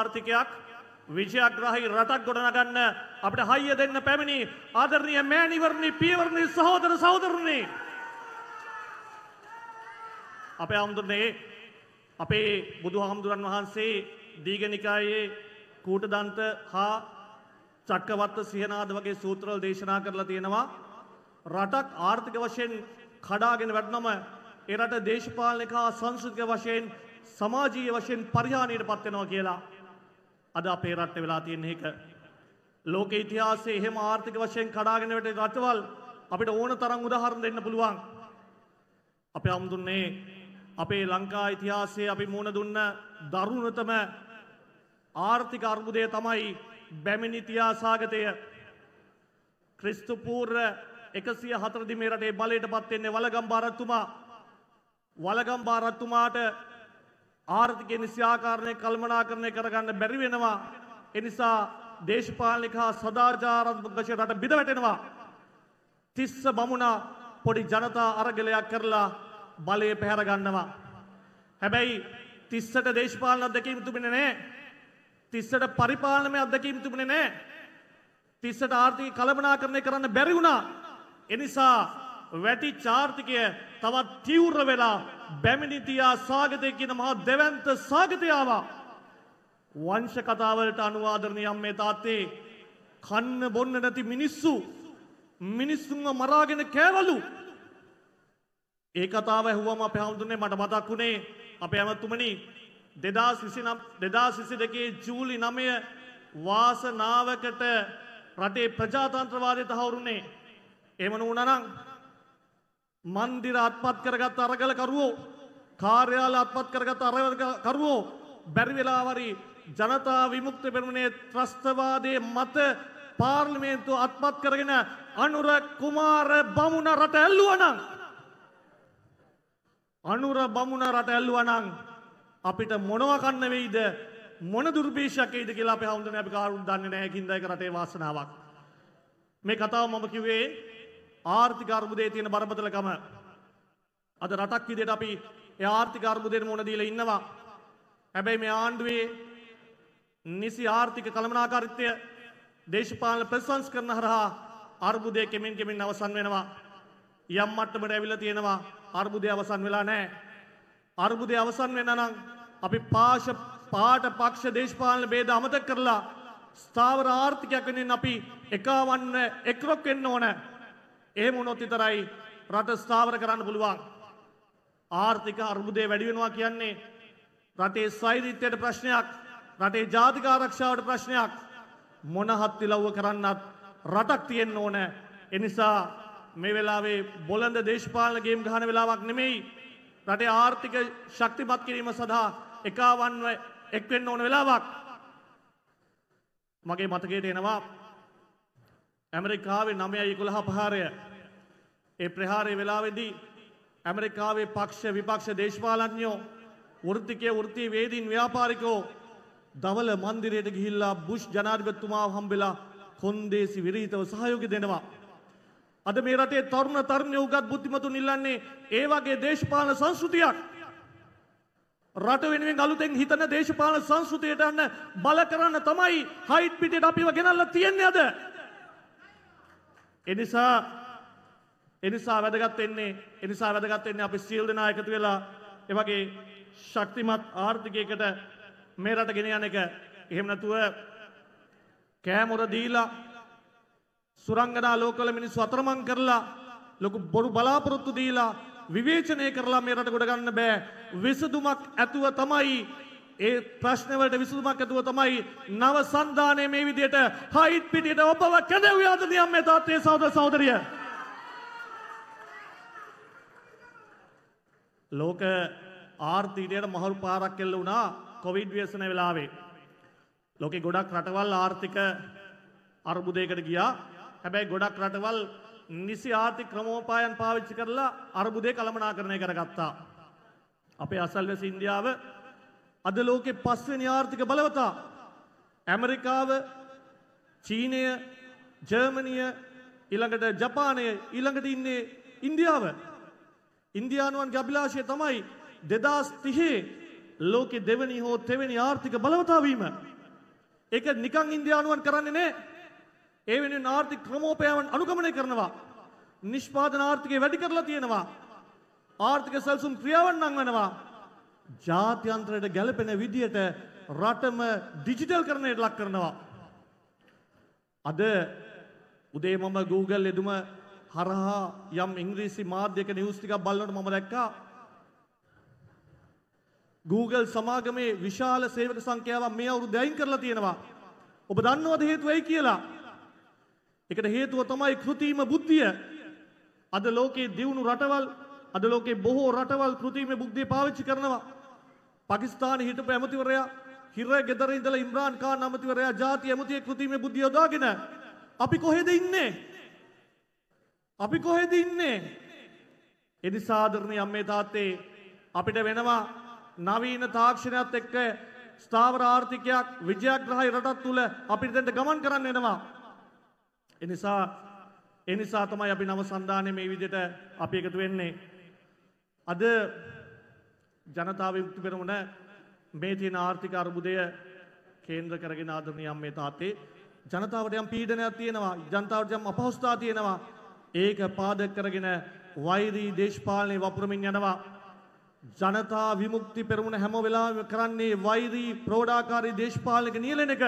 ආර්ථිකයක් විජයග්‍රහි රටක් ගොඩනගන්න අපට හයිය දෙන්න පැමිණි ආදරණීය මෑණිවරණි පියවරණි සහෝදර සහෝදරණි අපේ ආමුදුනේ අපේ බුදුහාමුදුරන් වහන්සේ දීඝනිකායේ කූටදන්ත හා චක්කවත්ත සිහනාද වගේ සූත්‍රවල දේශනා කරලා තියෙනවා රටක් ආර්ථික වශයෙන් කඩාගෙන වැටෙනම ඒ රට දේශපාලනික හා සංස්කෘතික වශයෙන් සමාජීය වශයෙන් පරිහානියට පත් වෙනවා කියලා අද අපේ රට වෙලා තියෙන එක. ලෝක ඉතිහාසයේ එහෙම ආර්ථික වශයෙන් කඩාගෙන වැටෙන රටවල් අපිට ඕන තරම් උදාහරණ දෙන්න පුළුවන්. අපි හම්දුන්නේ අපේ ලංකා ඉතිහාසයේ අපි මුණ දුන්න දරුණතම ආර්ථික අර්බුදය තමයි බැමිණි ඉතිහාසාගතය. ක්‍රිස්තු පූර්ව 104 දී මේ රටේ බලයට පත් වෙන්නේ වලගම්බා රජතුමා. වලගම්බා රජතුමාට ආර්ථිකය නිසියාකාරණය කල්මනාකරණය කරගන්න බැරි වෙනවා. එනිසා දේශපාලනික හා සදාචාරාත්මක රට බිඳවැටෙනවා. තිස්ස බමුණා පොඩි ජනතා අරගලයක් කරලා බලය පැහැර ගන්නවා. හැබැයි තිස්සට දේශපාලන අධ්‍යක්ීම් තිබුණේ නැහැ. තිස්සට පරිපාලනමය අධ්‍යක්ීම් තිබුණේ නැහැ. තිස්සට ආර්ථික කළමනාකරණය කරන්න බැරි වුණා. එනිසා වැටි චාර්ථිකය තවත් තිවුර වෙලා බැමිණිතියා සාගතය කියන මහා දෙවන්ත සාගතයාවා. වංශ කතාවලට අනුවාදරණය අම්මේ තාත්තේ කන්න බොන්න නැති මිනිස්සු මිනිස්සුන්ව මරාගෙන කෑවලු. ඒ කතාව ඇහුවම අපේ හමුදුනේ මට මතක් වුණේ අපේ ඇමතුමනි දෙදස් විසි දෙදස් විසි දෙකේ ජූලි නමය වාසනාවකට රටේ ප්‍රජාතන්ත්‍රවාදය තහවුරුනේ එමන වුණනං මන්දිර අත්පත් කරගත් අරගලකරුවෝ කාර්යාල අත්පත් කරගත් අරගලකරුවෝ බැරි වෙලාවරි ජනතා විමුක්ති පෙරමුණේ ත්‍රස්තවාදයේ මත පාර්ලිමේන්තුව අත්පත් කරගෙන අනුර කුමාර බමුණ රට ඇල්ලුවනම් අනුර බමුණ රට ඇල්ලුවනම් අපිට මොනවා කන්න වෙයිද මොන දුර්භේෂයක් වෙයිද කියලා අපි හවුන්දනේ අපි කාරුන් දන්නේ නැහැ කින්දා ඒක රටේ වාසනාවක් මේ කතාව මම කිව්වේ ආර්ථික අර්බුදයේ තියෙන බරපතලකම අද රටක් විදිහට අපි ඒ ආර්ථික අර්බුදයට මුහුණ දීලා ඉන්නවා. හැබැයි මේ ආණ්ඩුවේ නිසි ආර්ථික කළමනාකාරීත්වය දේශපාලන ප්‍රතිසංස්කරණ හරහා අර්බුදය කෙමින් කෙමින් අවසන් වෙනවා. යම් මට්ටමට ඇවිල්ලා තියෙනවා අර්බුදය අවසන් වෙලා නැහැ. අර්බුදය අවසන් වෙන්න නම් අපි පාෂ පාට පක්ෂ දේශපාලන ભેද අමතක කරලා ස්ථාවර ආර්ථිකයක් වෙනින් අපි එකවන්න එක්රොක් වෙන්න ඕනේ. එහෙම වුණොත් විතරයි රට ස්ථාවර කරන්න පුළුවන්. ආර්ථික අර්බුදය වැඩි වෙනවා කියන්නේ රටේ ස්ථෛරීත්වයට ප්‍රශ්නයක්, රටේ ජාතික ආරක්ෂාවට ප්‍රශ්නයක්. මොන හත් ඉලව්ව කරන්නත් රටක් තියෙන්න ඕන. ඒ නිසා මේ වෙලාවේ බොළඳ දේශපාලන ගේම් ගහන වෙලාවක් නෙමෙයි. රටේ ආර්ථික ශක්තිමත් කිරීම සඳහා එකවන්ව එක් වෙන්න ඕන වෙලාවක්. මගේ මතකයට එනවා ඇමරිකාවේ නමයයි කොළහ පහාරය ඒ ප්‍රහාරය වෙලාවෙදී ඇමරිකාවේ පක්ෂ විපක්ෂ දේශපාලඥෝ වෘත්තිකය වෘත්තිය වේදීන් ව්‍යාපාරිකෝ දවල මන්දිරයට ගිහිල්ලා බුෂ් ජනාධිපතිතුමා හම්බෙලා කොන්දේසි විරීතව සහයෝගය දෙනවා. අද මේ රටේ තරුණ තරුණයෝ උගත් බුද්ධිමතුන් ඉල්ලන්නේ ඒ වගේ දේශපාලන සංස්කෘතියක්. රට වෙනුවෙන් අලුතෙන් හිතන දේශපාලන සංස්කෘතියට අන්න බල කරන්න තමයි හයිට් පිටේට අපිව ගෙනල්ලා තියන්නේ අද. එනිසා එනිසා වැදගත් වෙන්නේ එනිසා වැදගත් වෙන්නේ අපි සියලු දෙනා එකතු වෙලා ඒ වගේ ශක්තිමත් ආර්ථිකයකට මේ රට ගෙන යන එක එහෙම නැතුව කෑමොර දීලා සුරංගනා ලෝකවල මිනිස්සු අතරමං කරලා ලොකු බොරු බලාපොරොත්තු දීලා විවේචනය කරලා මේ රට ගොඩ ගන්න බෑ විසඳුමක් ඇතුව තමයි ඒ ප්‍රශ්නවලට විසඳුමක් ඇතුව තමයි නව සන්ධානය මේ විදියට හයිත් පිටියට ඔබව කැදව් යාදනියම් මේ තාත්තේ සහෝදර සහෝදරිය. ලෝක ආර්ථිකයට මහලු පාරක් එල්ල වුණා කොවිඩ් ව්‍යසන වෙලාවේ. ලෝකෙ ගොඩක් රටවල් ආර්ථික අර්බුදයකට ගියා. හැබැයි ගොඩක් රටවල් නිසි ආර්ථික ක්‍රමෝපායන් පාවිච්චි කරලා අර්බුදේ කළමනාකරණය කරගත්තා. අපේ අසල්වැසි ඉන්දියාව අද ලෝකෙ පස්වෙනි ආර්ථික බලවතා ඇමරිකාව චීනය ජර්මනිය ඊළඟට ජපානය ඊළඟට ඉන්නේ ඉන්දියාව ඉන්දයානුවන්ගේ අභිලාශය තමයි දෙදස් තිහේ ලෝකෙ දෙවනි හෝ තෙවැනි ආර්ථික බලවතාවීම. ඒක නිකං ඉන්දයානුවන් කරන්නේ නෑ. ඒ වෙන ආර්ථික ක්‍රමෝපයවන් අනුගමනය කරනවා. නිෂ්පාදන ආර්ථිකය වැඩි කරලා තියෙනවා. ආර්ථික සැල්සුම් ක්‍රියාවන් නංවනවා. ජාත්‍යන්ත්‍රයට ගැලපෙන විදියට රටම ඩිජිටල් කරණයට ලක් කරනවා. අද උදේ මම Google එදුම හරහා යම් ඉංග්‍රීසි මාධ්‍යක නිවුස් ටිකක් බලනකොට මම දැක්කා Google සමාගමේ විශාල සේවක සංඛ්‍යාවක් මේ අවුරුද්ද අයින් කරලා තියෙනවා. ඔබ දන්නවද හේතුව ඇයි කියලා? ඒකට හේතුව තමයි કૃතිම බුද්ධිය. අද ලෝකේ දියුණු රටවල් අද ලෝකේ බොහෝ රටවල් કૃතිම බුද්ධිය පාවිච්චි කරනවා. පකිස්ාන හිට පැමතිවරයා හිර ගෙදර ඉඳල ඉම්්‍රාන් කා නමතිවරයා ජාති ඇමතිය කෘතිීම බුද්ධියෝදාගෙන අපි කොහෙද ඉන්නේ අපි කොහෙද ඉන්නේ එනිසාදරණය අම්මේ තාත්තේ අපිට වෙනවා නවීන තාක්ෂණයක්ත් එක්ක ස්ථාවර ආර්ථිකයක් විජයග්‍රහයි රටත් තුළ අපිට දැන්ට ගමන් කරන්න එනවා එනිසා එනිසා තමයි අපි නව සන්ධානය මේ විදිට අපි එකතු වෙන්නේ අද ජනතාව යුක්ති පෙරමුණ මේ තියෙන ආර්ථික අර්බුදය කේන්ද්‍ර කරගෙන ආදරණීය අම්මේ තාත්තේ ජනතාවට යම් පීඩනයක් තියෙනවා ජනතාවට යම් අපහසුතාවක් තියෙනවා ඒක පාදක කරගෙන වෛරී දේශපාලනේ වපුරමින් යනවා ජනතා විමුක්ති පෙරමුණ හැම වෙලාවෙම කරන්නේ වෛරී ප්‍රෝඩාකාරී දේශපාලනක නියැලෙන එක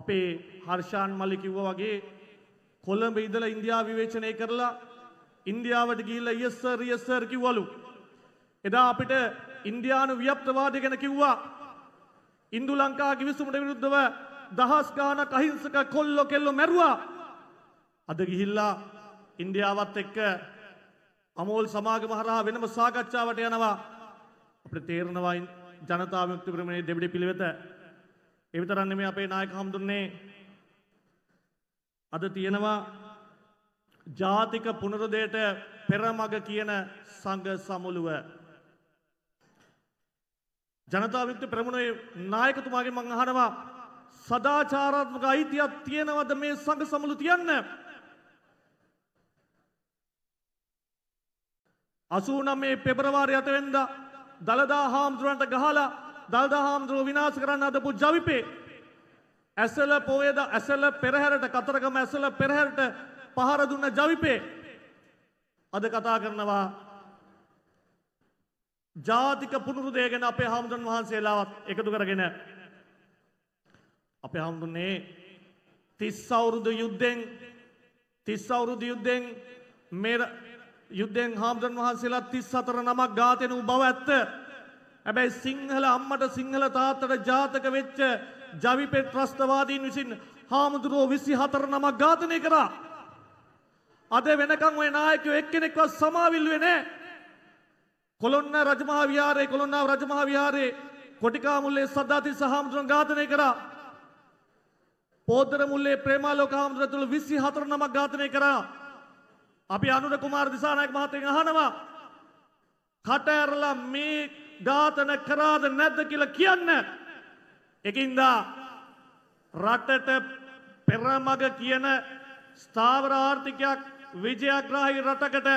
අපේ හර්ෂාන් මල්ලි කිව්වා වගේ කොළඹ ඉඳලා ඉන්දියාව විවේචනය කරලා ඉන්දියාවට ගිහිල්ලා yes sir yes sir කිව්වලු. එදා අපිට ඉන්දියානු ව්‍යප්තවාදය ගැන කිව්වා. ඉන්දු ලංකා කිවිසුමට විරුද්ධව දහස් ගාණක් අහිංසක කොල්ලෝ කෙල්ලෝ මැරුවා. අද ගිහිල්ලා ඉන්දියාවත් එක්ක අමෝල් සමාගම හරහා වෙනම සාකච්ඡාවට යනවා. අපිට තේරෙනවා ජනතා විමුක්ති ප්‍රමේයයේ දෙබිඩි පිළිවෙත. ඒ විතරක් නෙමෙයි අපේ නායක හම්දුන්නේ අද තියෙනවා ජාතික පුනරුදයට පෙරමග කියන සංග සමුළුව. ජනතාවක්ත ප්‍රමුණේ නායකතුමාගේ මං අහනවා සදාචාරාත්මක අයිතියක් තියෙනවද මේ සංග සමුළු තියන්න. අසූනම් මේ පෙබරවාරි අතවෙන්ද දළදා හාමුදුරුවන්ට ගහලා දල්දා හාමුදුරුව විනාශ කරන්න අදපු ජවිපේ ඇසල පෝයද ඇසල පෙරහැරට කතරගම ඇසල පෙරහැරට පහර දුන්න ජවිපේ අද කතා කරනවා ජාතික පුනරුදය ගැන අපේ හාමුදුරන් වහන්සේලාවත් එකතු කරගෙන අපේ හාමුදුරනේ තිස් අවුරුදු යුද්ධෙන් තිස් අවුරුදු යුද්ධෙන් මේ යුද්ධෙන් හාමුදුරන් වහන්සේලා 34 නමක් ඝාතනය වූ බව ඇත්ත හැබැයි සිංහල අම්මට සිංහල තාත්තට ජාතක වෙච්ච ජවිපේ ත්‍රස්තවාදීන් විසින් හාමුදුරුවෝ 24 නමක් ඝාතනය කරා. අද වෙනකන් ওই නායකයෝ එක්කෙනෙක්වත් සමාවිල්ුවේ නැහැ. කොළොන්නා රජමහා විහාරයේ කොළොන්නා රජමහා විහාරයේ කොටිකා මුල්ලේ සද්ධාතිස්ස හාමුදුරුවෝ ඝාතනය කරා. පෝදර මුල්ලේ ප්‍රේමාලෝක හාමුදුරුවෝ 24 නමක් ඝාතනය කරා. අපි අනුර කුමාර දිසානායක මහත්තයෙන් අහනවා කට ඇරලා මේ ඝාතන කරාද නැද්ද කියලා කියන්න. එකින්දා රටට පෙරමග කියන ස්ථාවර ආර්ථිකයක් විජයග්‍රාහි රටකට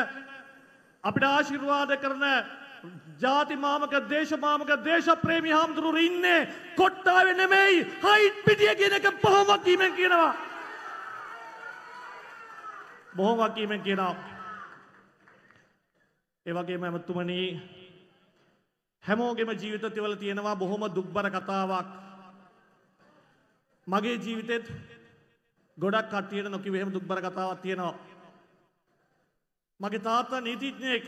අපිට ආශිර්වාද කරන ජාතිමාමක දේශමාමක දේශප්‍රේමි හාමුදුරුවරු ඉන්නේ කොට්ටාවේ නෙමෙයි හයිට් පිටිය කියන එක බොහොම වකීමෙන් කියනවා. බොහොම වකීමෙන් කියනවා. ඒ වගේම ඇමතුමනී හැමෝගෙම ජීවිතතිවල තියෙනවා බොහොම දුක්බර කතාවක්. මගේ ජීවිතෙත් ගොඩක් කට්ටියට නොකිව එහෙම දුක්බර කතාවක් තියෙනවා. මගේ තාත්තා නීතිඥයෙක්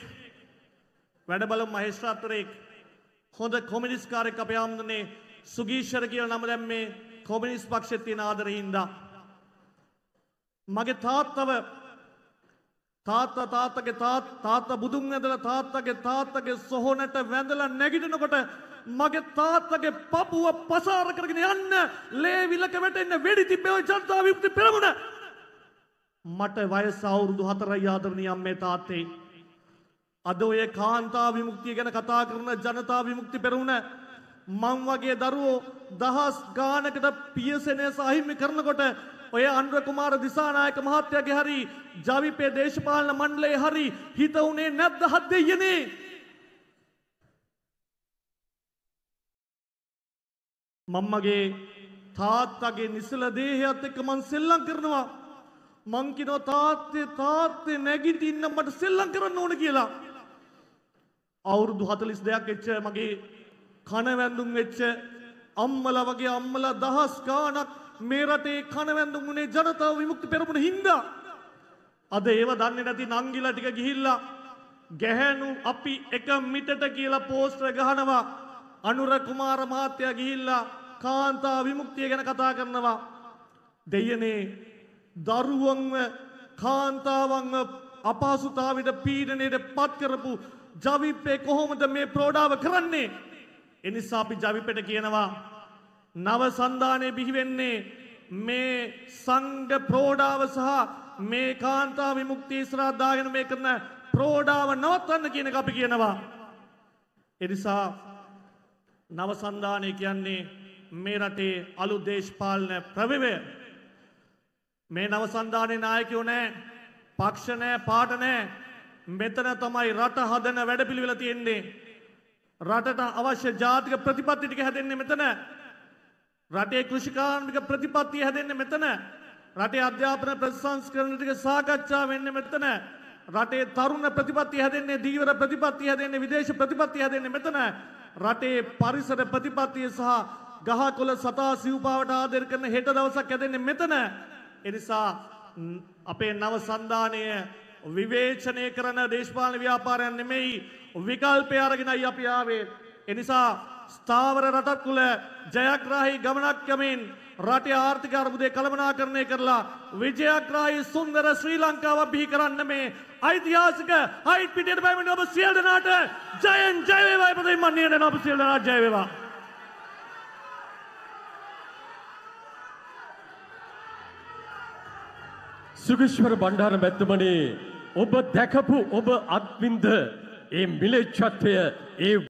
වැඩබල මහේෂ්ත්‍රාත්තරයෙක් හොඳ කොමිනිස්කාරෙක් අපේ ආමුදුනේ සුගීෂර කියල නම දැම් මේ කොමිනිස් පක්ෂ තියෙන ආදරහින්දා. මගේ තාත්තව තාත්ත තාත්තගේ තාත් තාත්ත බුදුන් ඇදල තාත්තගේ තාත්තගේ සොහොනට වැඳලා නැගිටනකොට මගේ තාත්තගේ පපුුව පසාර කරගෙන යන්න ලේ විලක වැටෙන්න වැඩි තිබෙව ජනතාව යුක්ති පෙරමුණ මට වයස අවුරුදු හතරයි ආදරණී අම්මේ තාත්තේ අද ඔය කාන්තා විමුක්තිය ගැන කතා කරන ජනතා විමුක්ති පෙරුණ මං වගේ දරුවෝ දහස් ගානකට පියසනය සහිම කරනකොට ඔය අන්ද්‍ර කුමාර දිසානායක මහත්තයාගේ හරි ජවිපේ දේශපාලන මණ්ඩලයේ හරි හිත උනේ නැද්ද හත් දෙයියනේ මම්මගේ තාත්තගේ නිසල දේහයත් එක්ක මං සෙල්ලම් කරනවා මං කියනවා තාත්තේ තාත්තේ නැගිටින්න මට සෙල්ලම් කරන්න ඕන කියලා අවුරුදු 42ක් වෙච්ච මගේ කන වැඳුම් වෙච්ච අම්මලා වගේ අම්මලා දහස් ගාණක් මේ රටේ කනවැන්දුම් වුණේ ජනතාව විමුක්ති පෙරමුණ හින්දා. අද ඒව දන්නේ නැති නංගිලා ටික ගිහිල්ලා ගැහැණු අපි එක මිටට කියලා පෝස්ටර් ගහනවා. අනුර කුමාර මහත්තයා ගිහිල්ලා කාන්තා විමුක්තිය ගැන කතා කරනවා. දෙයනේ දරුවන්ව කාන්තාවන්ව අපහසුතාවයට පීඩනයට පත් කරපු ජවිප්පේ කොහොමද මේ ප්‍රෝඩාව කරන්නේ? එනිසා අපි ජවිපෙට කියනවා නව සන්ධානය බිහිවෙන්නේ මේ සංග ප්‍රෝඩාව සහ මේ කාන්තාව විමුක්ති ඉස්රාද්දාගෙන මේ කරන ප්‍රෝඩාව නවත්වන්න කියන අපි කියනවා. එනිසා නව සන්ධානය කියන්නේ මේ රටේ අලු දේශපාලන ප්‍රවිවය මේ නව සන්ධානය නායකයෝ නෑ පක්ෂ නෑ පාට නෑ මෙතන තමයි රට හදන වැඩපිළිවෙල තියෙන්නේ රටට අවශ්‍ය ජාතික ප්‍රතිපත්ති ටික හැදෙන්නේ මෙතන. රටේ කෘෂිකාර්මික ප්‍රතිපත්තිය හැදෙන්නේ මෙතන. රටේ අධ්‍යාපන ප්‍රතිසංස්කරණ ටික සාකච්ඡා වෙන්නේ මෙතන. රටේ තරුණ ප්‍රතිපත්තිය හැදෙන්නේ දීවර ප්‍රතිපත්තිය හැදෙන්නේ විදේශ ප්‍රතිපත්තිය හැදෙන්නේ මෙතන. රටේ පරිසර ප්‍රතිපත්තිය සහ ගහකොළ සතා සිව්පාවට ආදර කරන හෙට දවසක් හැදෙන්නේ මෙතන. එනිසා අපේ නව සන්ධානය විවේචනය කරන දේශපාලන ව්‍යාපාරයන් නෙමෙයි විකල්පය අරගෙනයි අපි ආවේ. එනිසා ස්ථාවර රටක් තුළ ජයග්‍රාහී ගමනක් යමින් රටේ ආර්ථික අර්බුදය කළමනාකරණය කරලා විජයග්‍රාහී සුන්දර ශ්‍රී ලංකාව බිහි කරන්න මේ ඓතිහාසික හයිට් පිටියට පැමිණෙන ඔබ සියලු දෙනාට ජයෙන් ජය වේවා ඉපදෙමින් මන්නේ දෙන ඔබ සියලු දෙනාට ජය වේවා සුගිෂ්වර බණ්ඩාර මැතිතුමනි ඔබ දැකපු ඔබ අත්වින්ද ඒ මිලච්චත්වය ඒ